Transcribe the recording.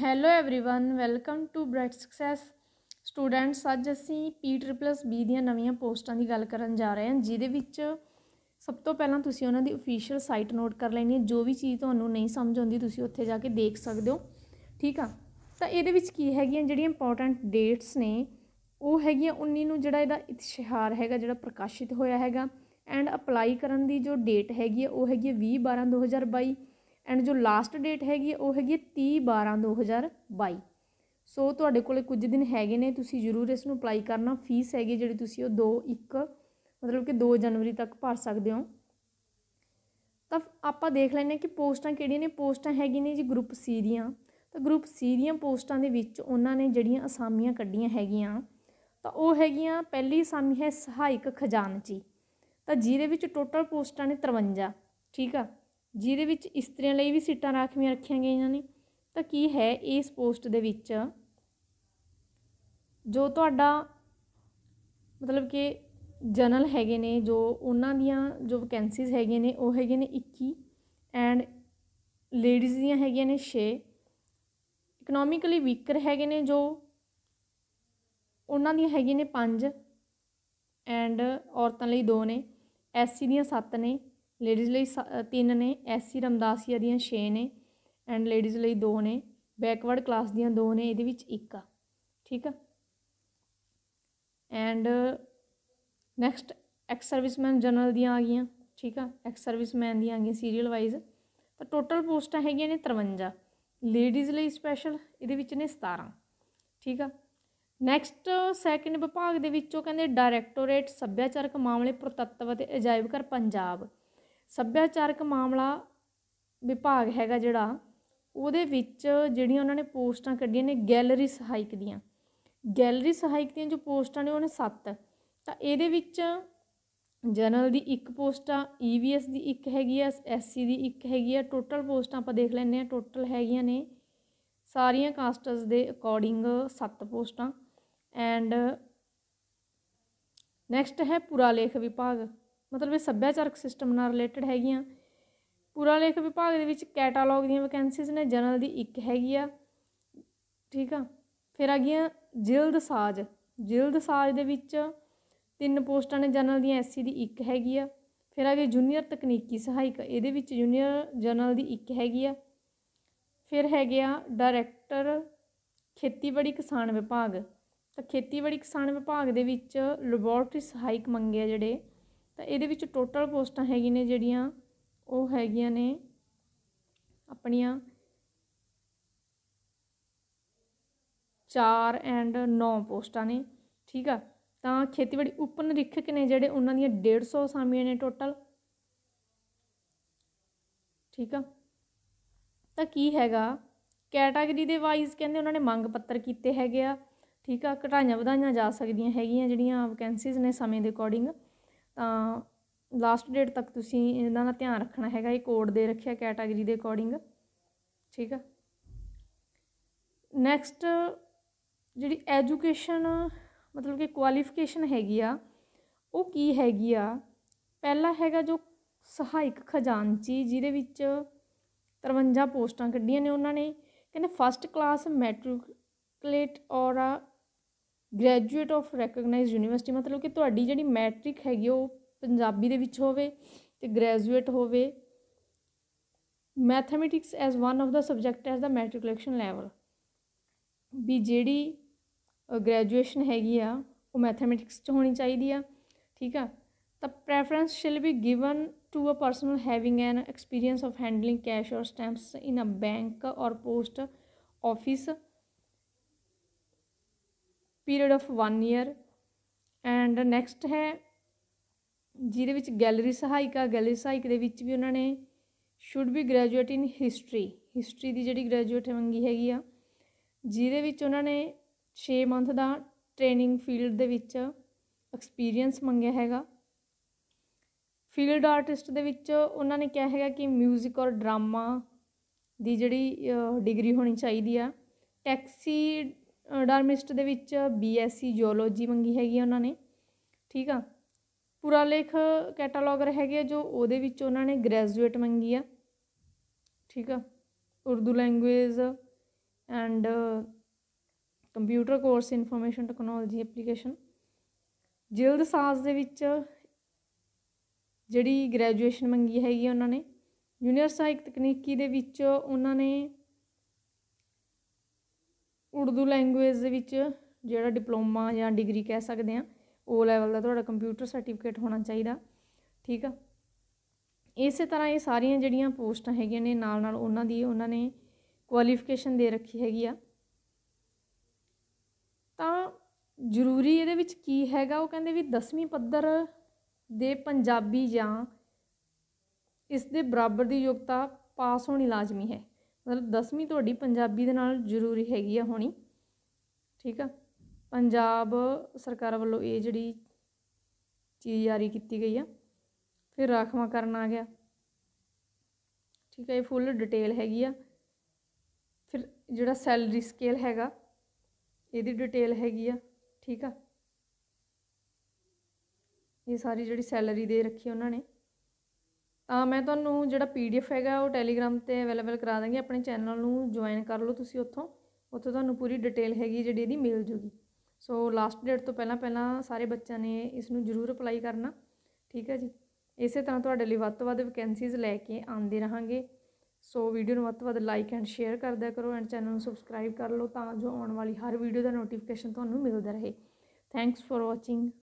hello everyone welcome to bright success students ਅੱਜ ਅਸੀਂ ਪੀ ਟ੍ਰਿਪਲਸ B ਦੀਆਂ ਨਵੀਆਂ ਪੋਸਟਾਂ ਦੀ ਗੱਲ ਕਰਨ ਜਾ ਰਹੇ ਹਾਂ ਜਿਹਦੇ ਵਿੱਚ ਸਭ ਤੋਂ ਪਹਿਲਾਂ ਤੁਸੀਂ ਉਹਨਾਂ ਦੀ ਅਫੀਸ਼ੀਅਲ ਸਾਈਟ ਨੋਟ ਕਰ ਲੈਣੀ ਹੈ ਜੋ ਵੀ ਚੀਜ਼ ਤੁਹਾਨੂੰ ਨਹੀਂ ਸਮਝ ਆਉਂਦੀ ਤੁਸੀਂ ਉੱਥੇ ਜਾ ਕੇ ਦੇਖ ਸਕਦੇ ਹੋ ਠੀਕ ਆ ਤਾਂ ਇਹਦੇ ਵਿੱਚ ਕੀ ਹੈਗੀਆਂ ਜਿਹੜੀਆਂ ਇੰਪੋਰਟੈਂਟ ਡੇਟਸ ਨੇ ਉਹ ਹੈਗੀਆਂ 19 ਨੂੰ ਜਿਹੜਾ ਇਹਦਾ ਇਸ਼ਤਿਹਾਰ ਹੈਗਾ ਜਿਹੜਾ ਪ੍ਰਕਾਸ਼ਿਤ ਹੋਇਆ ਹੈਗਾ ਐਂਡ ਅਪਲਾਈ ਕਰਨ ਦੀ ਜੋ ਡੇਟ ਹੈਗੀ ਉਹ ਹੈਗੀ 20 12 2022 ਐਂਡ ਜੋ ਲਾਸਟ ਡੇਟ ਹੈਗੀ ਉਹ ਹੈਗੀ 30 12 2022 ਸੋ ਤੁਹਾਡੇ ਕੋਲੇ ਕੁਝ ਦਿਨ ਹੈਗੇ ਨੇ ਤੁਸੀਂ ਜ਼ਰੂਰ ਇਸ ਨੂੰ ਅਪਲਾਈ ਕਰਨਾ ਫੀਸ ਹੈਗੀ ਜਿਹੜੀ ਤੁਸੀਂ ਉਹ 2 1 ਮਤਲਬ ਕਿ 2 ਜਨਵਰੀ ਤੱਕ ਭਰ ਸਕਦੇ ਹੋ ਤਾਂ ਆਪਾਂ ਦੇਖ ਲੈਨੇ ਕਿ ਪੋਸਟਾਂ ਕਿਹੜੀਆਂ ਨੇ ਪੋਸਟਾਂ ਹੈਗੀਆਂ ਨੇ ਜੀ ਗਰੁੱਪ ਸੀ ਦੀਆਂ ਤਾਂ ਗਰੁੱਪ ਸੀ ਦੀਆਂ ਪੋਸਟਾਂ ਦੇ ਵਿੱਚ ਉਹਨਾਂ ਨੇ ਜਿਹੜੀਆਂ ਅਸਾਮੀਆਂ ਕੱਢੀਆਂ ਹੈਗੀਆਂ ਤਾਂ ਉਹ ਹੈਗੀਆਂ ਪਹਿਲੀ ਅਸਾਮੀ ਹੈ ਸਹਾਇਕ ਖਜ਼ਾਨਚੀ ਤਾਂ ਜਿਹਦੇ ਵਿੱਚ ਟੋਟਲ ਪੋਸਟਾਂ ਨੇ 53 ਠੀਕ ਆ ਜਿਹਦੇ ਵਿੱਚ ਇਸਤਰੀਆਂ ਲਈ ਵੀ ਸੀਟਾਂ ਰੱਖੀਆਂ ਰੱਖੀਆਂ ਗਈਆਂ ਨੇ ਤਾਂ ਕੀ ਹੈ ਇਸ ਪੋਸਟ ਦੇ ਵਿੱਚ ਜੋ ਤੁਹਾਡਾ ਮਤਲਬ ਕਿ ਜਨਰਲ ਹੈਗੇ ਨੇ ਜੋ ਉਹਨਾਂ ਦੀਆਂ ਜੋ ਵੈਕੈਂਸੀਜ਼ ਹੈਗੀਆਂ ਨੇ ਉਹ ਹੈਗੇ ਨੇ 21 ਐਂਡ ਲੇਡੀਜ਼ ਦੀਆਂ ਹੈਗੀਆਂ ਨੇ 6 ਇਕਨੋਮਿਕਲੀ ਵੀਕਰ ਹੈਗੇ ਨੇ ਜੋ ਉਹਨਾਂ ਦੀਆਂ ਹੈਗੀਆਂ ਨੇ 5 ਐਂਡ ਔਰਤਾਂ ਲਈ 2 ਨੇ ਐਸਸੀ ਦੀਆਂ 7 ਨੇ ਲੇਡੀਜ਼ ਲਈ ਤਿੰਨ ਨੇ ਐਸਸੀ ਰਮਦਾਸੀਆ ਦੀਆਂ 6 ਨੇ ਐਂਡ ਲੇਡੀਜ਼ ਲਈ ਦੋ ਨੇ ਬੈਕਵਰਡ ਕਲਾਸ ਦੀਆਂ ਦੋ ਨੇ ਇਹਦੇ ਵਿੱਚ ਇੱਕ ਆ ਠੀਕ ਆ and next ex serviceman general ਦੀਆਂ ਆ ਗਈਆਂ ਠੀਕ ਆ ਐਕਸ ਸਰਵਿਸਮੈਨ ਦੀਆਂ ਆ ਗਈਆਂ ਸੀਰੀਅਲ ਵਾਈਜ਼ ਤਾਂ ਟੋਟਲ ਪੋਸਟਾਂ ਹੈਗੀਆਂ ਨੇ 53 ਲੇਡੀਜ਼ ਲਈ ਸਪੈਸ਼ਲ ਇਹਦੇ ਵਿੱਚ ਨੇ 17 ਠੀਕ ਆ ਨੈਕਸਟ ਸੈਕੰਡ ਵਿਭਾਗ ਦੇ ਵਿੱਚੋਂ ਕਹਿੰਦੇ ਡਾਇਰੈਕਟੋਰੇਟ ਸੱਭਿਆਚਾਰਕ ਮਾਮਲੇ ਪ੍ਰਤੱਤਵ ਅਤੇ ਅਜਾਇਬ ਘਰ ਪੰਜਾਬ ਸੱਭਿਆਚਾਰਕ ਮਾਮਲਾ ਵਿਭਾਗ ਹੈਗਾ ਜਿਹੜਾ ਉਹਦੇ ਵਿੱਚ ਜਿਹੜੀਆਂ ਉਹਨਾਂ ਨੇ ਪੋਸਟਾਂ ਕੱਢੀਆਂ ਨੇ ਗੈਲਰੀ ਸਹਾਇਕ ਦੀਆਂ ਗੈਲਰੀ ਸਹਾਇਕ ਦੀਆਂ ਜੋ ਪੋਸਟਾਂ ਨੇ ਉਹਨੇ 7 ਤਾਂ ਇਹਦੇ ਵਿੱਚ ਜਨਰਲ ਦੀ ਇੱਕ ਪੋਸਟ ਆ ਈਵੀਐਸ ਦੀ ਇੱਕ ਹੈਗੀ ਆ ਐਸਸੀ ਦੀ ਇੱਕ ਹੈਗੀ ਆ ਟੋਟਲ ਪੋਸਟਾਂ ਆਪਾਂ ਦੇਖ ਲੈਂਦੇ ਆ ਟੋਟਲ ਹੈਗੀਆਂ ਨੇ ਸਾਰੀਆਂ ਕਾਸਟਸ ਦੇ ਅਕੋਰਡਿੰਗ 7 ਪੋਸਟਾਂ ਐਂਡ ਨੈਕਸਟ ਹੈ ਪੁਰਾਲੇਖ ਵਿਭਾਗ ਮਤਲਬ ਇਹ ਸੱਭਿਆਚਾਰਕ ਸਿਸਟਮ ਨਾਲ ਰਿਲੇਟਡ ਹੈਗੀਆਂ ਪੂਰਾ ਲੇਖ ਵਿਭਾਗ ਦੇ ਵਿੱਚ ਕੈਟਾਲੌਗ ਦੀਆਂ ਵੈਕੈਂਸੀਜ਼ ਨੇ ਜਨਰਲ ਦੀ ਇੱਕ ਹੈਗੀ ਆ ਠੀਕ ਆ ਫਿਰ ਆ ਗਈਆਂ ਜਿਲਦ ਸਾਜ ਜਿਲਦ ਸਾਜ ਦੇ ਵਿੱਚ ਤਿੰਨ ਪੋਸਟਾਂ ਨੇ ਜਨਰਲ ਦੀਆਂ ਐਸਸੀ ਦੀ ਇੱਕ ਹੈਗੀ ਆ ਫਿਰ ਆ ਗਈ ਜੂਨੀਅਰ ਤਕਨੀਕੀ ਸਹਾਇਕ ਇਹਦੇ ਵਿੱਚ ਜੂਨੀਅਰ ਜਨਰਲ ਦੀ ਇੱਕ ਹੈਗੀ ਆ ਫਿਰ ਹੈਗੇ ਆ ਡਾਇਰੈਕਟਰ ਖੇਤੀਬਾੜੀ ਕਿਸਾਨ ਵਿਭਾਗ ਤਾਂ ਖੇਤੀਬਾੜੀ ਕਿਸਾਨ ਵਿਭਾਗ ਦੇ ਵਿੱਚ ਲੈਬੋਰਟਰੀ ਸਹਾਇਕ ਮੰਗੇ ਆ ਜਿਹੜੇ ਤਾਂ ਇਹਦੇ ਵਿੱਚ ਟੋਟਲ ਪੋਸਟਾਂ ਹੈਗੀਆਂ ਨੇ ਜਿਹੜੀਆਂ ਉਹ ਹੈਗੀਆਂ ਨੇ ਆਪਣੀਆਂ 4 ਐਂਡ 9 ਪੋਸਟਾਂ ਨੇ ਠੀਕ ਆ ਤਾਂ ਖੇਤੀਬਾੜੀ ਉਪ ਨਿਰੀਖਕ ਨੇ ਜਿਹੜੇ ਉਹਨਾਂ ਦੀਆਂ 150 ਸਾਮੀਆਂ ਨੇ ਟੋਟਲ ਠੀਕ ਆ ਤਾਂ ਕੀ ਹੈਗਾ ਕੈਟਾਗਰੀ ਦੇ ਵਾਈਜ਼ ਕਹਿੰਦੇ ਉਹਨਾਂ ਨੇ ਮੰਗ ਪੱਤਰ ਕੀਤੇ ਹੈਗੇ ਆ ਠੀਕ ਆ ਘਟਾਈਆਂ ਵਧਾਈਆਂ ਜਾ ਸਕਦੀਆਂ ਹੈਗੀਆਂ ਜਿਹੜੀਆਂ ਵੈਕੈਂਸੀਜ਼ ਨੇ ਸਮੇਂ ਦੇ ਅਕੋਰਡਿੰਗ ਤਾਂ ਲਾਸਟ ਡੇਟ ਤੱਕ ਤੁਸੀਂ ਇਹਨਾਂ ਦਾ ਧਿਆਨ ਰੱਖਣਾ ਹੈਗਾ ਇਹ ਕੋਡ ਦੇ ਰੱਖਿਆ ਕੈਟਾਗਰੀ ਦੇ ਅਕੋਰਡਿੰਗ ਠੀਕ ਆ ਨੈਕਸਟ ਜਿਹੜੀ ਐਜੂਕੇਸ਼ਨ ਮਤਲਬ ਕਿ ਕੁਆਲੀਫਿਕੇਸ਼ਨ ਹੈਗੀ ਆ ਉਹ ਕੀ ਹੈਗੀ ਆ ਪਹਿਲਾ ਹੈਗਾ ਜੋ ਸਹਾਇਕ ਖਜ਼ਾਨਚੀ ਜਿਹਦੇ ਵਿੱਚ 53 ਪੋਸਟਾਂ ਕੱਢੀਆਂ ਨੇ ਉਹਨਾਂ ਨੇ ਕਹਿੰਦੇ ਫਸਟ ਕਲਾਸ ਮੈਟ੍ਰਿਕਲੇਟ ਔਰ ਗ੍ਰੈਜੂਏਟ ਆਫ ਰੈਕਗਨਾਈਜ਼ਡ ਯੂਨੀਵਰਸਿਟੀ ਮਤਲਬ ਕਿ ਤੁਹਾਡੀ ਜਿਹੜੀ ਮੈਟ੍ਰਿਕ ਹੈਗੀ ਉਹ ਪੰਜਾਬੀ ਦੇ ਵਿੱਚ ਹੋਵੇ ਤੇ ਗ੍ਰੈਜੂਏਟ ਹੋਵੇ mathematics as one of the subject as the matriculation level ਵੀ ਜਿਹੜੀ ਗ੍ਰੈਜੂਏਸ਼ਨ ਹੈਗੀ ਆ ਉਹ ਮੈਥਮੈਟਿਕਸ ਚ ਹੋਣੀ ਚਾਹੀਦੀ ਆ ਠੀਕ ਆ ਤਾਂ preference shall be given to a person having an experience of handling cash or stamps in a bank or post office period of 1 year and next ਹੈ ਜਿਹਦੇ ਵਿੱਚ ਗੈਲਰੀ ਸਹਾਇਕਾ ਗੈਲਰੀ ਸਹਾਇਕ ਦੇ ਵਿੱਚ ਵੀ ਉਹਨਾਂ ਨੇ should be graduate in history history ਦੀ ਜਿਹੜੀ ਗ੍ਰੈਜੂਏਟ ਮੰਗੀ ਹੈਗੀ ਆ ਜਿਹਦੇ ਵਿੱਚ ਉਹਨਾਂ ਨੇ 6 ਮੰਥ ਦਾ ਟ੍ਰੇਨਿੰਗ ਫੀਲਡ ਦੇ ਵਿੱਚ ਐਕਸਪੀਰੀਅੰਸ ਮੰਗਿਆ ਹੈਗਾ ਫੀਲਡ ਆਰਟਿਸਟ ਦੇ ਵਿੱਚ ਉਹਨਾਂ ਨੇ ਕਿਹਾ ਹੈਗਾ ਕਿ 뮤직 ਔਰ ਡਰਾਮਾ ਦੀ ਜਿਹੜੀ ਡਿਗਰੀ ਹੋਣੀ ਚਾਹੀਦੀ ਆ ਟੈਕਸੀ ਡਾਰਮਿਸਟ ਦੇ ਵਿੱਚ ਬੀਐਸਸੀ ਜੀਓਲੋਜੀ ਮੰਗੀ ਹੈਗੀ ਉਹਨਾਂ ਨੇ ਠੀਕ ਆ ਪੂਰਾ ਲੇਖ ਕੈਟਾਲੋਗਰ ਹੈਗੇ ਜੋ ਉਹਦੇ ਵਿੱਚ ਉਹਨਾਂ ਨੇ ਗ੍ਰੈਜੂਏਟ ਮੰਗੀ ਆ ਠੀਕ ਆ Urdu language and computer course information technology application ਜਿਲਦ ਸਾਜ਼ ਦੇ ਵਿੱਚ ਜਿਹੜੀ ਗ੍ਰੈਜੂਏਸ਼ਨ ਮੰਗੀ ਹੈਗੀ ਉਹਨਾਂ ਨੇ ਜੂਨੀਅਰ ਸਹਾਇਕ ਤਕਨੀਕੀ ਦੇ ਵਿੱਚ ਉਹਨਾਂ ਨੇ ਉਰਦੂ ਲੈਂਗੁਏਜ ਦੇ ਵਿੱਚ ਜਿਹੜਾ ਡਿਪਲੋਮਾ ਜਾਂ ਡਿਗਰੀ ਕਹਿ ਸਕਦੇ ਆ ਉਹ ਲੈਵਲ ਦਾ ਤੁਹਾਡਾ ਕੰਪਿਊਟਰ ਸਰਟੀਫਿਕੇਟ ਹੋਣਾ ਚਾਹੀਦਾ ਠੀਕ ਆ ਇਸੇ ਤਰ੍ਹਾਂ ਇਹ ਸਾਰੀਆਂ ਜਿਹੜੀਆਂ ਪੋਸਟਾਂ ਹੈਗੀਆਂ ਨੇ ਨਾਲ ਨਾਲ ਉਹਨਾਂ ਦੀ ਉਹਨਾਂ ਨੇ ਕੁਆਲੀਫਿਕੇਸ਼ਨ ਦੇ ਰੱਖੀ ਹੈਗੀ ਆ ਤਾਂ ਜ਼ਰੂਰੀ ਇਹਦੇ ਵਿੱਚ ਕੀ ਹੈਗਾ ਉਹ ਕਹਿੰਦੇ ਵੀ 10ਵੀਂ ਪੱਧਰ ਦੇ ਪੰਜਾਬੀ ਜਾਂ ਇਸ ਦੇ ਬਰਾਬਰ ਦੀ ਯੋਗਤਾ ਪਾਸ ਹੋਣੀ ਲਾਜ਼ਮੀ ਹੈ ਮਤਲਬ 10ਵੀਂ ਤੁਹਾਡੀ ਪੰਜਾਬੀ ਦੇ ਨਾਲ ਜ਼ਰੂਰੀ ਹੈਗੀ ਆ ਹੋਣੀ ਠੀਕ ਆ ਪੰਜਾਬ ਸਰਕਾਰ ਵੱਲੋਂ ਇਹ ਜਿਹੜੀ ਚੀਜ਼ ਜਾਰੀ ਕੀਤੀ ਗਈ ਆ ਫਿਰ ਰਾਖਵਾਂ ਕਰਨ ਆ ਗਿਆ ਠੀਕ ਆ ਇਹ ਫੁੱਲ ਡਿਟੇਲ ਹੈਗੀ ਆ ਫਿਰ ਜਿਹੜਾ ਸੈਲਰੀ ਸਕੇਲ ਹੈਗਾ ਇਹਦੀ ਡਿਟੇਲ ਹੈਗੀ ਆ ਠੀਕ ਆ ਇਹ ਸਾਰੀ ਜਿਹੜੀ ਸੈਲਰੀ ਦੇ ਰੱਖੀ ਉਹਨਾਂ ਨੇ ਤਾਂ ਮੈਂ ਤੁਹਾਨੂੰ ਜਿਹੜਾ ਪੀਡੀਐਫ ਹੈਗਾ ਉਹ ਟੈਲੀਗ੍ਰਾਮ ਤੇ ਅਵੇਲੇਬਲ ਕਰਾ ਦਾਂਗੀ ਆਪਣੇ ਚੈਨਲ ਨੂੰ ਜੁਆਇਨ ਕਰ ਲਓ ਤੁਸੀਂ ਉੱਥੋਂ ਉੱਥੋਂ ਤੁਹਾਨੂੰ ਪੂਰੀ ਡਿਟੇਲ ਹੈਗੀ ਜਿਹੜੀ ਇਹਦੀ ਮਿਲ ਜੂਗੀ ਸੋ ਲਾਸਟ ਡੇਟ ਤੋਂ ਪਹਿਲਾਂ ਪਹਿਲਾਂ ਸਾਰੇ ਬੱਚਿਆਂ ਨੇ ਇਸ ਨੂੰ ਜ਼ਰੂਰ ਅਪਲਾਈ ਕਰਨਾ ਠੀਕ ਹੈ ਜੀ ਇਸੇ ਤਰ੍ਹਾਂ ਤੁਹਾਡੇ ਲਈ ਵੱਧ ਤੋਂ ਵੱਧ ਵੈਕੈਂਸੀਜ਼ ਲੈ ਕੇ ਆਉਂਦੇ ਰਹਾਂਗੇ ਸੋ ਵੀਡੀਓ ਨੂੰ ਵੱਧ ਤੋਂ ਵੱਧ ਲਾਈਕ ਐਂਡ ਸ਼ੇਅਰ ਕਰਦਿਆ ਕਰੋ ਐਂਡ ਚੈਨਲ ਨੂੰ ਸਬਸਕ੍ਰਾਈਬ ਕਰ ਲਓ ਤਾਂ ਜੋ ਆਉਣ ਵਾਲੀ ਹਰ ਵੀਡੀਓ ਦਾ ਨੋਟੀਫਿਕੇਸ਼ਨ ਤੁਹਾਨੂੰ ਮਿਲਦਾ ਰਹੇ ਥੈਂਕਸ ਫॉर ਵਾਚਿੰਗ